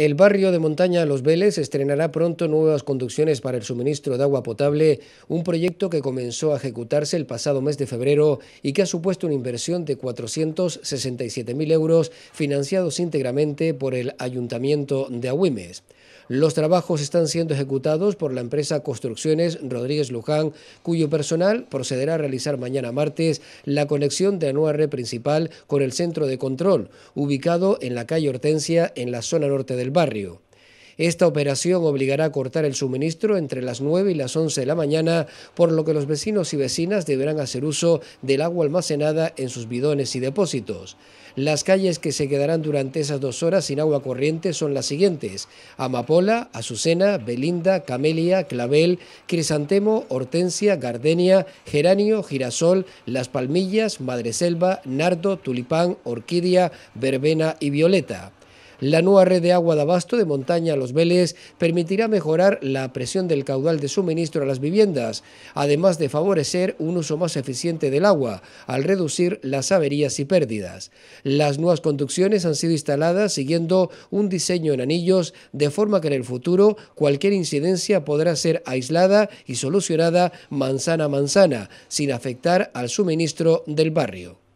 El barrio de montaña Los Vélez estrenará pronto nuevas conducciones para el suministro de agua potable, un proyecto que comenzó a ejecutarse el pasado mes de febrero y que ha supuesto una inversión de 467.000 euros financiados íntegramente por el Ayuntamiento de Agüimes. Los trabajos están siendo ejecutados por la empresa Construcciones Rodríguez Luján, cuyo personal procederá a realizar mañana martes la conexión de la nueva red principal con el centro de control, ubicado en la calle Hortensia, en la zona norte del barrio. Esta operación obligará a cortar el suministro entre las 9 y las 11 de la mañana, por lo que los vecinos y vecinas deberán hacer uso del agua almacenada en sus bidones y depósitos. Las calles que se quedarán durante esas dos horas sin agua corriente son las siguientes. Amapola, Azucena, Belinda, Camelia, Clavel, Crisantemo, Hortensia, Gardenia, Geranio, Girasol, Las Palmillas, Madreselva, Nardo, Tulipán, Orquídea, Verbena y Violeta. La nueva red de agua de abasto de montaña a los Vélez permitirá mejorar la presión del caudal de suministro a las viviendas, además de favorecer un uso más eficiente del agua, al reducir las averías y pérdidas. Las nuevas conducciones han sido instaladas siguiendo un diseño en anillos, de forma que en el futuro cualquier incidencia podrá ser aislada y solucionada manzana a manzana, sin afectar al suministro del barrio.